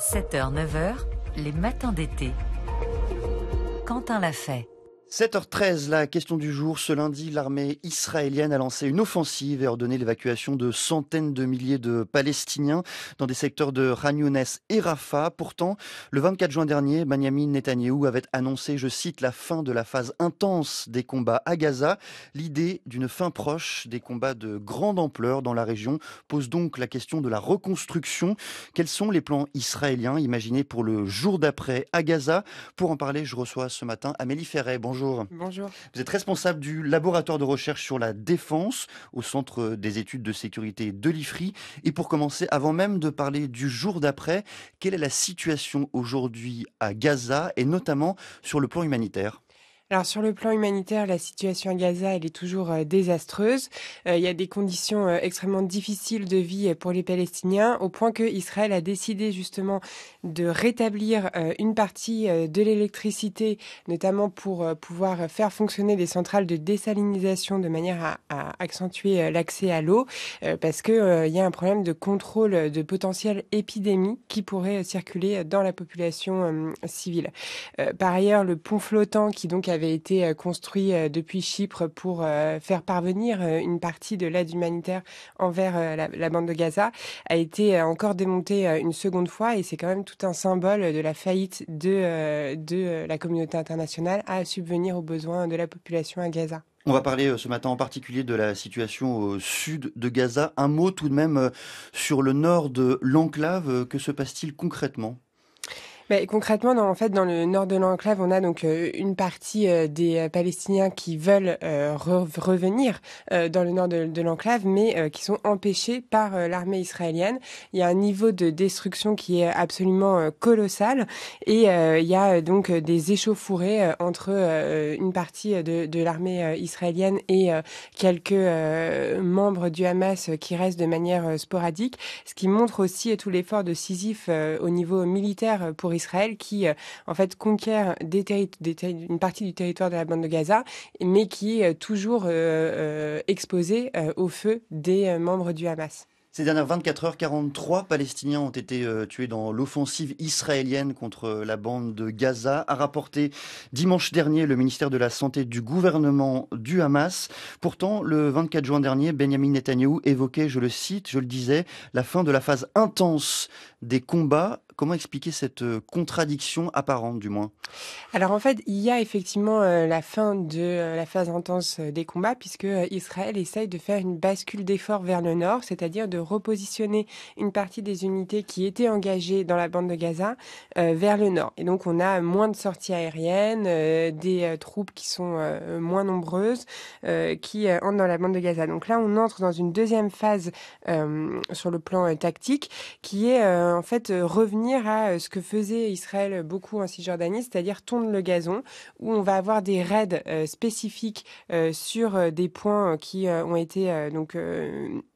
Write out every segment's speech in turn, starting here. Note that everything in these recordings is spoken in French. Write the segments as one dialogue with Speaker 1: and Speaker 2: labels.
Speaker 1: 7h-9h, les matins d'été. Quentin l'a fait.
Speaker 2: 7h13, la question du jour. Ce lundi, l'armée israélienne a lancé une offensive et ordonné l'évacuation de centaines de milliers de Palestiniens dans des secteurs de Ragnones et Rafa. Pourtant, le 24 juin dernier, Benjamin Netanyahou avait annoncé, je cite, la fin de la phase intense des combats à Gaza. L'idée d'une fin proche des combats de grande ampleur dans la région pose donc la question de la reconstruction. Quels sont les plans israéliens imaginés pour le jour d'après à Gaza Pour en parler, je reçois ce matin Amélie Ferret. Bonjour bonjour. Vous êtes responsable du laboratoire de recherche sur la défense au Centre des études de sécurité de l'IFRI. Et pour commencer, avant même de parler du jour d'après, quelle est la situation aujourd'hui à Gaza et notamment sur le plan humanitaire
Speaker 1: alors sur le plan humanitaire, la situation à Gaza, elle est toujours euh, désastreuse. Euh, il y a des conditions euh, extrêmement difficiles de vie pour les Palestiniens, au point que Israël a décidé justement de rétablir une partie de l'électricité, notamment pour pouvoir faire fonctionner des centrales de désalinisation de manière à, accentuer l'accès à l'eau, parce que il y a un problème de contrôle de potentiel épidémie qui pourrait circuler dans la population civile. Par ailleurs, le pont flottant qui donc avait avait été euh, construit euh, depuis Chypre pour euh, faire parvenir une partie de l'aide humanitaire envers la, bande de Gaza, a été encore démontée une seconde fois et c'est quand même tout un symbole de la faillite de la communauté internationale à subvenir aux besoins de la population à Gaza.
Speaker 2: On va parler ce matin en particulier de la situation au sud de Gaza. Un mot tout de même sur le nord de l'enclave. Que se passe-t-il concrètement
Speaker 1: bah, concrètement, dans, en fait, dans le nord de l'enclave, on a donc euh, une partie euh, des euh, Palestiniens qui veulent revenir dans le nord de, de l'enclave, mais qui sont empêchés par l'armée israélienne. Il y a un niveau de destruction qui est absolument colossal, et il y a donc des échauffourées entre une partie de, de l'armée israélienne et quelques membres du Hamas qui restent de manière sporadique, ce qui montre aussi tout l'effort de Sisyphe au niveau militaire pour Israël qui euh, en fait conquiert des une partie du territoire de la bande de Gaza, mais qui est euh, toujours euh, exposé au feu des membres du Hamas.
Speaker 2: Ces dernières 24 heures, 43 Palestiniens ont été tués dans l'offensive israélienne contre la bande de Gaza, a rapporté dimanche dernier le ministère de la Santé du gouvernement du Hamas. Pourtant, le 24 juin dernier, Benjamin Netanyahu évoquait, je le cite, je le disais, la fin de la phase intense des combats. Comment expliquer cette euh, contradiction apparente, du moins
Speaker 1: Alors en fait, il y a effectivement euh, la fin de euh, la phase intense des combats, puisque Israël essaye de faire une bascule d'efforts vers le nord, c'est-à-dire de repositionner une partie des unités qui étaient engagées dans la bande de Gaza vers le nord. Et donc on a moins de sorties aériennes, des troupes qui sont moins nombreuses, qui entrent dans la bande de Gaza. Donc là, on entre dans une deuxième phase sur le plan tactique, qui est en fait revenir à euh, ce que faisait Israël beaucoup en Cisjordanie, c'est-à-dire tondre le gazon, où on va avoir des raids euh, spécifiques euh, sur des points qui ont été donc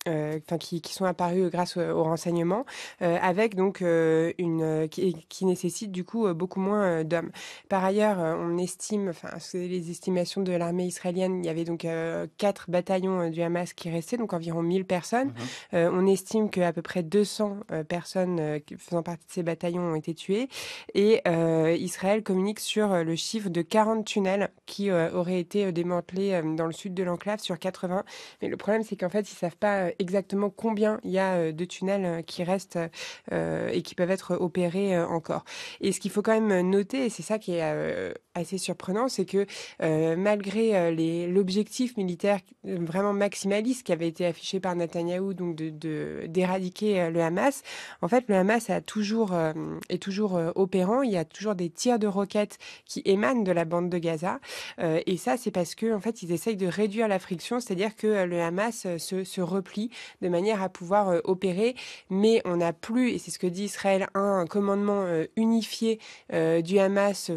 Speaker 1: euh, qui, qui, sont apparus grâce aux, aux renseignements, euh, avec donc euh, une euh, qui, nécessite du coup beaucoup moins d'hommes. Par ailleurs, on estime, enfin les estimations de l'armée israélienne, il y avait donc quatre bataillons du Hamas qui restaient, donc environ 1000 personnes. Mhm. on estime qu'à peu près 200 personnes faisant partie de ces bataillons ont été tuées, et Israël communique sur le chiffre de 40 tunnels qui auraient été démantelés dans le sud de l'enclave sur 80. Mais le problème, c'est qu'en fait, ils savent pas exactement combien il y a euh, de tunnels euh, qui restent euh, et qui peuvent être opérés encore. Et ce qu'il faut quand même noter, c'est ça qui est assez surprenant, c'est que euh, malgré euh, l'objectif militaire euh, vraiment maximaliste qui avait été affiché par Netanyahou, donc de d'éradiquer le Hamas, en fait le Hamas a toujours est toujours opérant. Il y a toujours des tirs de roquettes qui émanent de la bande de Gaza, et ça c'est parce que en fait ils essayent de réduire la friction, c'est-à-dire que le Hamas se, replie de manière à pouvoir opérer, mais on n'a plus et c'est ce que dit Israël un commandement unifié du Hamas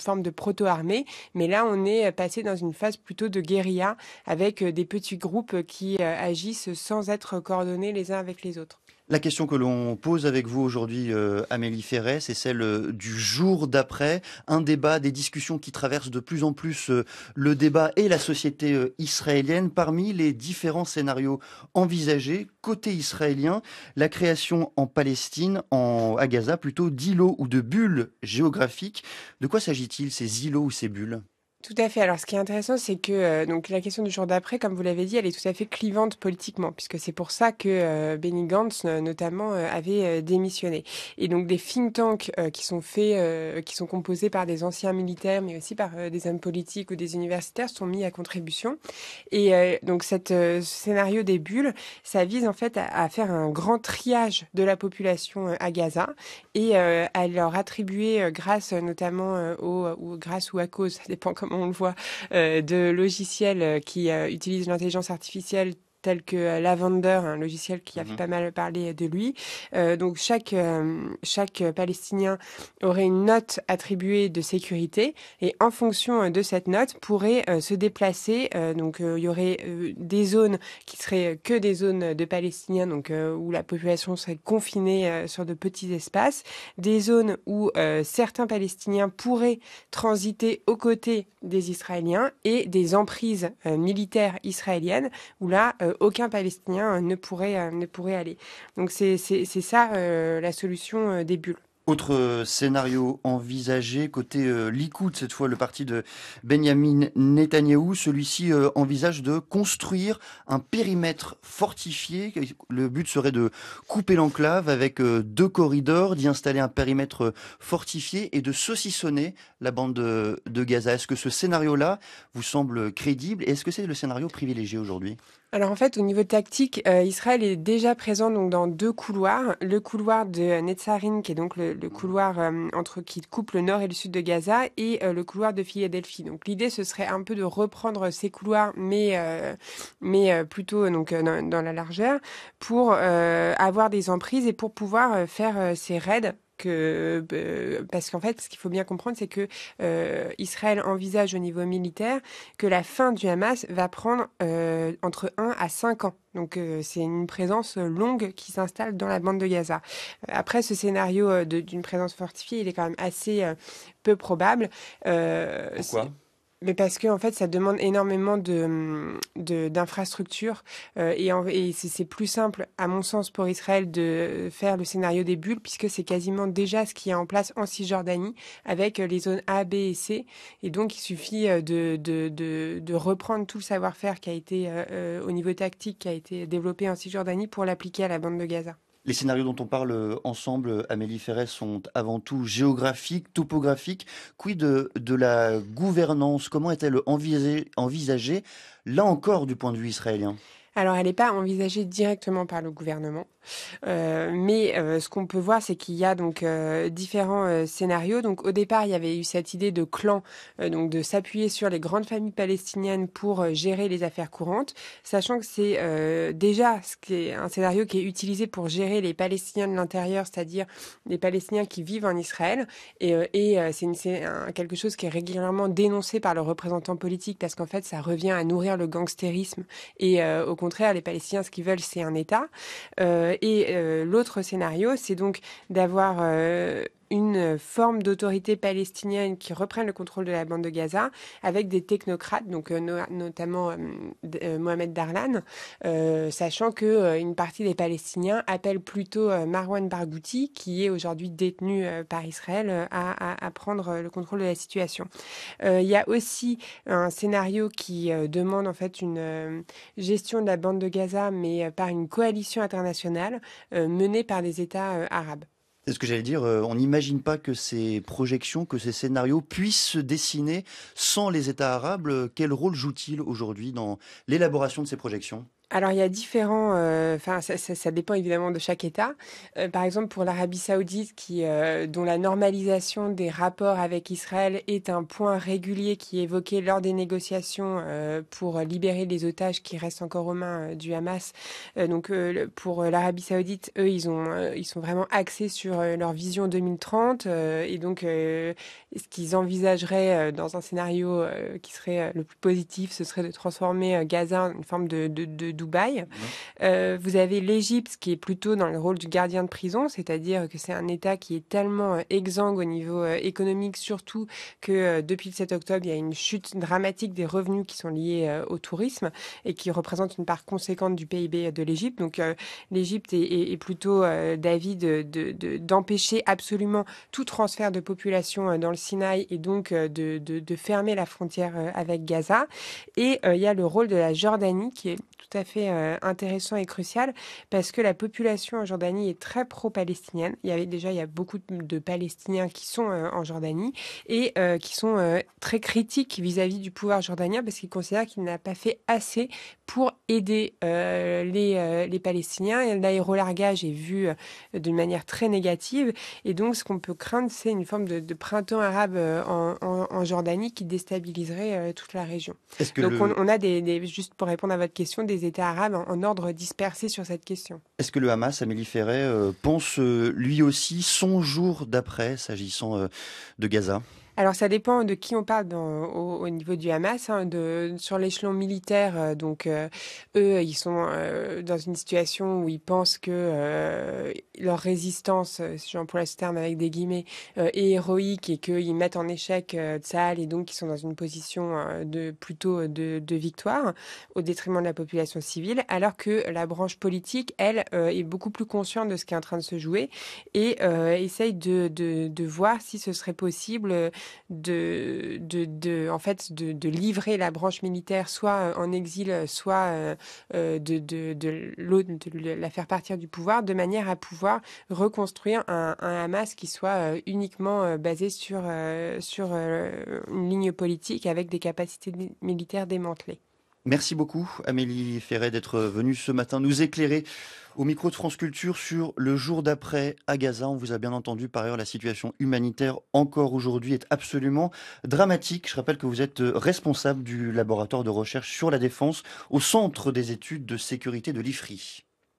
Speaker 1: forme de proto-armée, mais là on est euh, passé dans une phase plutôt de guérilla avec euh, des petits groupes qui euh, agissent sans être coordonnés les uns avec les autres.
Speaker 2: La question que l'on pose avec vous aujourd'hui, euh, Amélie Ferret, c'est celle euh, du jour d'après. Un débat, des discussions qui traversent de plus en plus euh, le débat et la société israélienne. Parmi les différents scénarios envisagés, côté israélien, la création en Palestine, en, à Gaza, plutôt d'îlots ou de bulles géographiques. De quoi s'agit-il, ces îlots ou ces bulles
Speaker 1: tout à fait. Alors, ce qui est intéressant, c'est que euh, donc la question du jour d'après, comme vous l'avez dit, elle est tout à fait clivante politiquement, puisque c'est pour ça que euh, Benny Gantz, euh, notamment, euh, avait démissionné. Et donc, des think tanks qui sont faits, qui sont composés par des anciens militaires, mais aussi par des hommes politiques ou des universitaires, sont mis à contribution. Et donc, cette, ce scénario des bulles, ça vise en fait à, faire un grand triage de la population à Gaza et à leur attribuer, grâce notamment au, ou grâce ou à cause, ça dépend comment on le voit, euh, de logiciels euh, qui euh, utilisent l'intelligence artificielle tels que euh, Lavender, un logiciel qui a fait mmh pas mal parler euh, de lui. Euh, donc chaque, chaque Palestinien aurait une note attribuée de sécurité et en fonction de cette note pourrait se déplacer. donc il y aurait des zones qui seraient que des zones de Palestiniens, donc où la population serait confinée sur de petits espaces, des zones où certains Palestiniens pourraient transiter aux côtés des Israéliens et des emprises militaires israéliennes où là euh, aucun Palestinien euh, ne pourrait, euh, ne pourrait aller. Donc c'est ça la solution des bulles.
Speaker 2: Autre scénario envisagé côté Likoud, cette fois le parti de Benjamin Netanyahou, celui-ci envisage de construire un périmètre fortifié. Le but serait de couper l'enclave avec deux corridors, d'y installer un périmètre fortifié et de saucissonner la bande de, de Gaza. Est-ce que ce scénario-là vous semble crédible et est-ce que c'est le scénario privilégié aujourd'hui
Speaker 1: alors en fait, au niveau tactique, euh, Israël est déjà présent donc dans deux couloirs. Le couloir de Netzarin, qui est donc le, couloir euh, entre qui coupe le nord et le sud de Gaza, et euh, le couloir de Philadelphie. Donc l'idée, ce serait un peu de reprendre ces couloirs, mais mais plutôt donc dans, dans, la largeur, pour avoir des emprises et pour pouvoir faire ces raids que parce qu'en fait, ce qu'il faut bien comprendre, c'est que euh, Israël envisage au niveau militaire que la fin du Hamas va prendre euh, entre 1 à 5 ans. Donc euh, c'est une présence longue qui s'installe dans la bande de Gaza. Après, ce scénario d'une présence fortifiée, il est quand même assez peu probable. Pourquoi mais parce que en fait, ça demande énormément de mm, d'infrastructures euh, et, c'est plus simple, à mon sens, pour Israël de faire le scénario des bulles puisque c'est quasiment déjà ce qui est en place en Cisjordanie avec euh, les zones A, B et C. Et donc, il suffit euh, de de, de, reprendre tout le savoir-faire qui a été au niveau tactique qui a été développé en Cisjordanie pour l'appliquer à la bande de Gaza.
Speaker 2: Les scénarios dont on parle euh, ensemble, euh, Amélie Ferret, sont avant tout géographiques, topographiques. Quid de, de la gouvernance Comment est-elle envisagée, envisagée, là encore, du point de vue israélien
Speaker 1: alors, elle n'est pas envisagée directement par le gouvernement. Euh, mais euh, ce qu'on peut voir, c'est qu'il y a donc euh, différents scénarios. Donc au départ, il y avait eu cette idée de clan, donc de s'appuyer sur les grandes familles palestiniennes pour gérer les affaires courantes, sachant que c'est déjà ce qui est un scénario qui est utilisé pour gérer les Palestiniens de l'intérieur, c'est-à-dire les Palestiniens qui vivent en Israël. Et, c'est quelque chose qui est régulièrement dénoncé par leurs représentants politiques parce qu'en fait, ça revient à nourrir le gangstérisme. Et au contraire, les Palestiniens, ce qu'ils veulent, c'est un État et euh, l'autre scénario, c'est donc d'avoir euh, une forme d'autorité palestinienne qui reprenne le contrôle de la bande de Gaza avec des technocrates, donc euh, notamment euh, euh, Mohamed Darlan, sachant que une partie des Palestiniens appelle plutôt Marwan Barghouti, qui est aujourd'hui détenu par Israël, à, prendre le contrôle de la situation. Il y a aussi un scénario qui demande en fait une gestion de la bande de Gaza, mais par une coalition internationale menée par des États arabes.
Speaker 2: C'est ce que j'allais dire. Euh, on n'imagine pas que ces projections, que ces scénarios puissent se dessiner sans les États arabes. Euh, quel rôle jouent-ils aujourd'hui dans l'élaboration de ces projections
Speaker 1: alors, il y a différents. Euh, enfin, ça, dépend évidemment de chaque État. Euh, par exemple, pour l'Arabie Saoudite, qui, euh, dont la normalisation des rapports avec Israël est un point régulier qui est évoqué lors des négociations pour libérer les otages qui restent encore aux mains du Hamas. donc, pour l'Arabie Saoudite, eux, ils ont, ils sont vraiment axés sur leur vision 2030 et donc ce qu'ils envisageraient dans un scénario qui serait le plus positif, ce serait de transformer Gaza en une forme de, de, de Dubaï. Euh, vous avez l'Égypte qui est plutôt dans le rôle du gardien de prison, c'est-à-dire que c'est un État qui est tellement euh, exsangue au niveau euh, économique, surtout que depuis le 7 octobre, il y a une chute dramatique des revenus qui sont liés au tourisme et qui représentent une part conséquente du PIB de l'Égypte. Donc l'Égypte est, plutôt d'avis d'empêcher de, d'empêcher absolument tout transfert de population dans le Sinaï et donc de, de fermer la frontière avec Gaza. Et il y a le rôle de la Jordanie qui est tout à fait euh, intéressant et crucial parce que la population en Jordanie est très pro-palestinienne. Il y avait déjà il y a beaucoup de Palestiniens qui sont euh, en Jordanie et euh, qui sont très critiques vis-à-vis du pouvoir jordanien parce qu'ils considèrent qu'il n'a pas fait assez pour aider les, les Palestiniens. L'aérolargage est vu d'une manière très négative et donc ce qu'on peut craindre c'est une forme de, printemps arabe en, en, Jordanie qui déstabiliserait toute la région. Donc on, a des, des, juste pour répondre à votre question, des des États arabes en, ordre dispersé sur cette question.
Speaker 2: Est-ce que le Hamas, Amélie Ferret, euh, pense euh, lui aussi son jour d'après s'agissant euh, de Gaza
Speaker 1: alors ça dépend de qui on parle au, niveau du Hamas. Hein, sur l'échelon militaire, euh, donc euh, eux, ils sont euh, dans une situation où ils pensent que leur résistance, si j'emploie ce terme avec des guillemets, est héroïque et qu'ils mettent en échec Tsahal et donc ils sont dans une position de plutôt de, victoire au détriment de la population civile, alors que la branche politique, elle, est beaucoup plus consciente de ce qui est en train de se jouer et essaye de voir si ce serait possible de, en fait, de, livrer la branche militaire soit euh, en exil, euh, soit euh, de, de, de la faire partir du pouvoir, de manière à pouvoir reconstruire un, un Hamas qui soit uniquement basé sur une ligne politique avec des capacités militaires démantelées.
Speaker 2: Merci beaucoup Amélie Ferret d'être venue ce matin nous éclairer au micro de France Culture sur le jour d'après à Gaza. On vous a bien entendu par ailleurs la situation humanitaire encore aujourd'hui est absolument dramatique. Je rappelle que vous êtes responsable du laboratoire de recherche sur la défense au centre des études de sécurité de l'IFRI.